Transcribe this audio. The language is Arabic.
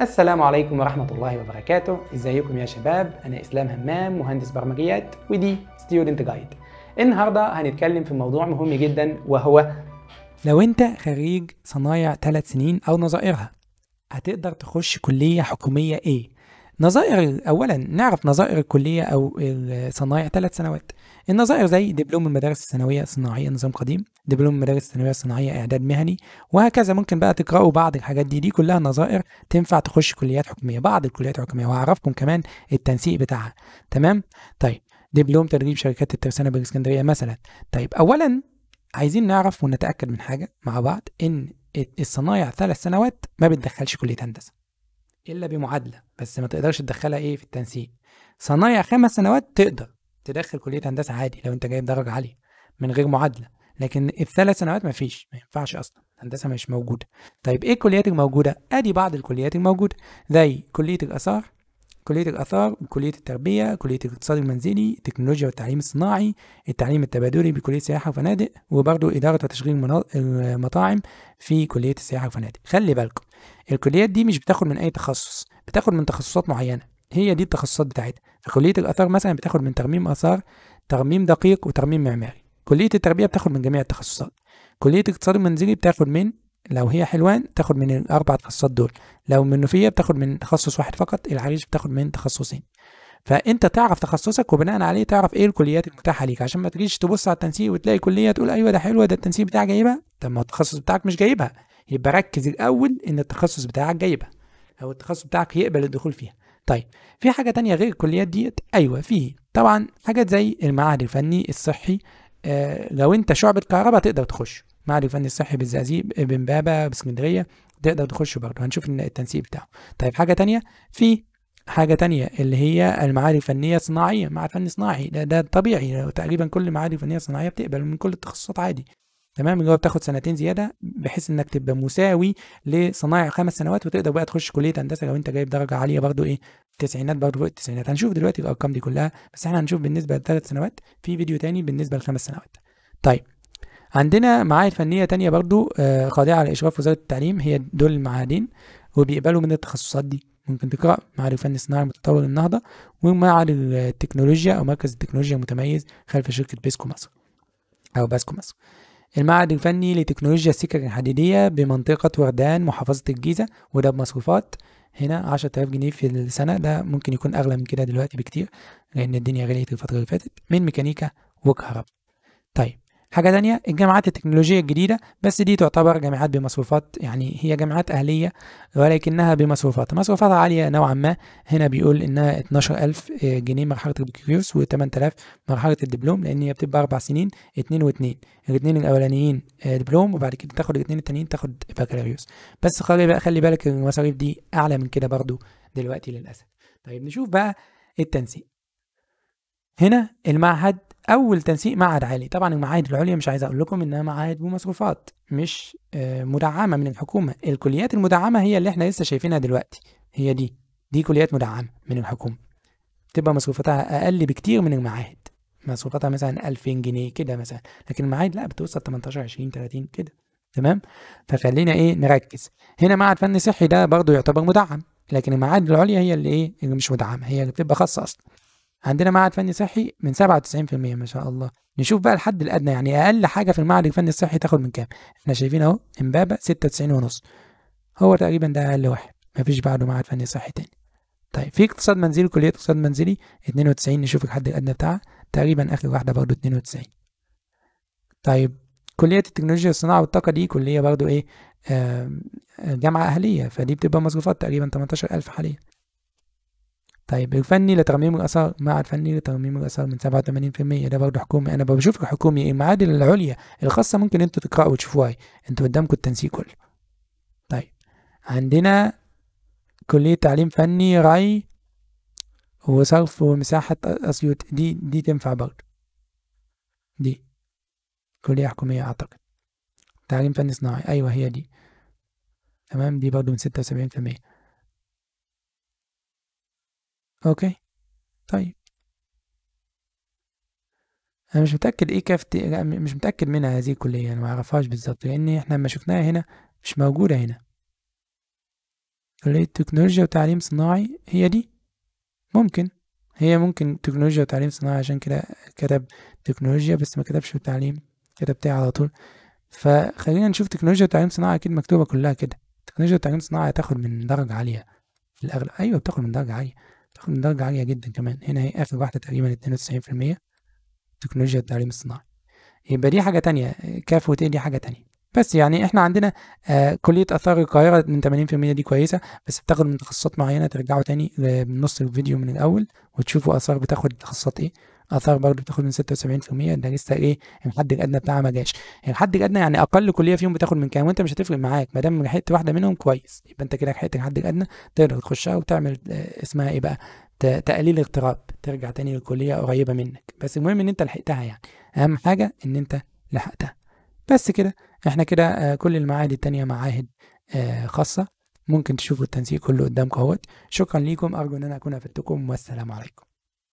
السلام عليكم ورحمة الله وبركاته ازيكم يا شباب انا اسلام همام مهندس برمجيات ودي ستيودنت جايد النهاردة هنتكلم في موضوع مهم جدا وهو لو انت خريج صنايع ثلاث سنين او نظائرها هتقدر تخش كلية حكومية ايه نظائر اولا نعرف نظائر الكليه او الصنايع ثلاث سنوات النظائر زي دبلوم المدارس الثانويه الصناعيه نظام قديم دبلوم المدارس الثانويه الصناعيه اعداد مهني وهكذا ممكن بقى تقراوا بعض الحاجات دي دي كلها نظائر تنفع تخش كليات حكوميه بعض الكليات الحكوميه وهعرفكم كمان التنسيق بتاعها تمام طيب دبلوم تدريب شركات الترسانه بالاسكندريه مثلا طيب اولا عايزين نعرف ونتاكد من حاجه مع بعض ان الصنايع ثلاث سنوات ما بتدخلش كليه هندسه الا بمعادله بس ما تقدرش تدخلها ايه في التنسيق صنايع خمس سنوات تقدر تدخل كليه هندسه عادي لو انت جايب درجه عاليه من غير معادله لكن الثلاث سنوات ما فيش ما ينفعش اصلا هندسه مش موجوده طيب ايه الكليات الموجوده ادي بعض الكليات الموجوده زي كليه الاثار كلية الآثار كلية التربية كلية الاقتصاد المنزلي التكنولوجيا والتعليم الصناعي التعليم التبادلي بكلية السياحة وفنادق وبرضو إدارة وتشغيل المطاعم في كلية السياحة وفنادق خلي بالكم الكليات دي مش بتاخد من أي تخصص بتاخد من تخصصات معينة هي دي التخصصات بتاعتها فكلية الآثار مثلا بتاخد من ترميم آثار ترميم دقيق وترميم معماري كلية التربية بتاخد من جميع التخصصات كلية الاقتصاد المنزلي بتاخد من لو هي حلوان تاخد من الاربع تخصصات دول لو منوفيه بتاخد من تخصص واحد فقط العريش بتاخد من تخصصين فانت تعرف تخصصك وبناء عليه تعرف ايه الكليات المتاحه ليك عشان ما تجيش تبص على التنسيق وتلاقي كليه تقول ايوه ده حلوه ده التنسيق بتاعك جايبها طب ما التخصص بتاعك مش جايبها يبقى ركز الاول ان التخصص بتاعك جايبها او التخصص بتاعك يقبل الدخول فيها طيب في حاجه تانية غير الكليات ديت ايوه فيه طبعا حاجات زي المعهد الفني الصحي آه لو انت شعبة كهرباء تقدر تخش معهد الفني الصحي بالزقازيق بن بابا باسكندريه تقدر تخش برضه هنشوف التنسيق بتاعه طيب حاجه تانية في حاجة تانية اللي هي المعاهد الفنية الصناعية معهد فني صناعي ده, ده طبيعي تقريبا كل المعاهد الفنية الصناعية بتقبل من كل التخصصات عادي تمام اللي هو بتاخد سنتين زيادة بحيث انك تبقى مساوي لصنايع خمس سنوات وتقدر بقى تخش كلية هندسة لو انت جايب درجة عالية برضو ايه التسعينات برضو فوق التسعينات هنشوف دلوقتي الارقام دي كلها بس احنا هنشوف بالنسبة للثلاث سنوات في فيديو تاني بالنسبة لخمس سنوات طيب عندنا معاهد فنية تانية برضو خاضعة آه، لإشراف وزارة التعليم هي دول المعاهدين وبيقبلوا من التخصصات دي ممكن تقرأ معهد الفن الصناعي المتطور النهضة ومعهد التكنولوجيا أو مركز التكنولوجيا المتميز خلف شركة بيسكو مصر أو باسكو مصر المعهد الفني لتكنولوجيا السكك الحديدية بمنطقة وردان محافظة الجيزة وده بمصروفات هنا عشرة آلاف جنيه في السنة ده ممكن يكون أغلى من كده دلوقتي بكتير لأن الدنيا غليت الفترة اللي فاتت من ميكانيكا وكهرباء طيب حاجة تانية الجامعات التكنولوجية الجديدة بس دي تعتبر جامعات بمصروفات يعني هي جامعات أهلية ولكنها بمصروفات مصروفات عالية نوعا ما هنا بيقول إنها 12000 آه، جنيه مرحلة البكالوريوس و8000 مرحلة الدبلوم لأن هي بتبقى أربع سنين اتنين واتنين الاتنين الأولانيين آه، دبلوم وبعد كده تاخد الاتنين التانيين تاخد بكالوريوس بس خلي بقى خلي بالك المصاريف دي أعلى من كده برضو دلوقتي للأسف طيب نشوف بقى التنسيق هنا المعهد اول تنسيق معهد عالي طبعا المعاهد العليا مش عايز اقول لكم انها معاهد بمصروفات مش آه، مدعمه من الحكومه الكليات المدعمه هي اللي احنا لسه شايفينها دلوقتي هي دي دي كليات مدعمه من الحكومه تبقى مصروفاتها اقل بكتير من المعاهد مصروفاتها مثلا 2000 جنيه كده مثلا لكن المعاهد لا بتوصل 18 20 30 كده تمام فخلينا ايه نركز هنا معهد فني صحي ده برضه يعتبر مدعم لكن المعاهد العليا هي اللي ايه اللي مش مدعمه هي اللي بتبقى خاصه اصلا عندنا معهد فني صحي من 97% ما شاء الله نشوف بقى الحد الادنى يعني اقل حاجه في المعهد الفني الصحي تاخد من كام احنا شايفين اهو امبابه 96 ونص هو تقريبا ده اقل واحد مفيش بعده معهد فني صحي تاني طيب في اقتصاد منزلي كليه اقتصاد منزلي 92 نشوف الحد الادنى بتاعها تقريبا اخر واحده برضه 92 طيب كليه التكنولوجيا الصناعه والطاقه دي كليه برضه ايه جامعه اهليه فدي بتبقى مصروفات تقريبا 18000 حاليا طيب الفني لترميم الآثار مع الفني لترميم الآثار من 87% ده برضه حكومي أنا بشوف الحكومي إيه المعادل العليا الخاصة ممكن أنتوا تقرأوا وتشوفوها أنتوا قدامكم التنسيق كله طيب عندنا كلية تعليم فني رأي وصرف ومساحة أسيوط دي دي تنفع برضه دي كلية حكومية أعتقد تعليم فني صناعي أيوه هي دي تمام دي برضه من ستة وسبعين في المية اوكي طيب انا مش متاكد ايه كافت مش متاكد منها هذه الكليه انا ما اعرفهاش بالظبط لان احنا لما شفناها هنا مش موجوده هنا كليه تكنولوجيا وتعليم صناعي هي دي ممكن هي ممكن تكنولوجيا وتعليم صناعي عشان كده كتب تكنولوجيا بس ما كتبش تعليم كتب على طول فخلينا نشوف تكنولوجيا وتعليم صناعي اكيد مكتوبه كلها كده تكنولوجيا وتعليم صناعي هتاخد من درجه عاليه في الاغلب ايوه بتاخد من درجه عاليه درجة عالية جدا كمان هنا هي آخر واحدة تقريبا اتنين وتسعين في المية تكنولوجيا التعليم الصناعي يبقى دي حاجة تانية كاف وت دي حاجة تانية بس يعني احنا عندنا آه كليه اثار القاهره من 80% دي كويسه بس بتاخد من تخصصات معينه ترجعوا تاني لنص آه، الفيديو من الاول وتشوفوا اثار بتاخد تخصصات ايه اثار برضه بتاخد من 76% ده لسه ايه الحد الادنى بتاعها ما جاش الحد الادنى يعني اقل كليه فيهم بتاخد من كام وانت مش هتفرق معاك ما دام لحقت واحده منهم كويس يبقى انت كده لحقت الحد الادنى تقدر تخشها وتعمل آه، اسمها ايه بقى تقليل اغتراب ترجع تاني للكليه قريبه منك بس المهم ان انت لحقتها يعني اهم حاجه ان انت لحقتها بس كده احنا كده آه، كل المعاهد التانية معاهد آه، خاصة ممكن تشوفوا التنسيق كله قدامكم اهوت شكرا ليكم ارجو ان انا اكون افدتكم والسلام عليكم